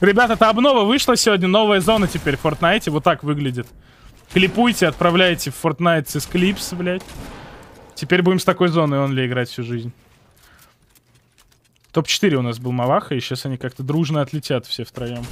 Ребята, это обнова вышла сегодня, новая зона теперь в Fortnite, вот так выглядит. Клипуйте, отправляйте в Fortnite с клипс, блядь. Теперь будем с такой зоной онли играть всю жизнь. Топ-4 у нас был Маваха, и сейчас они как-то дружно отлетят все втроем.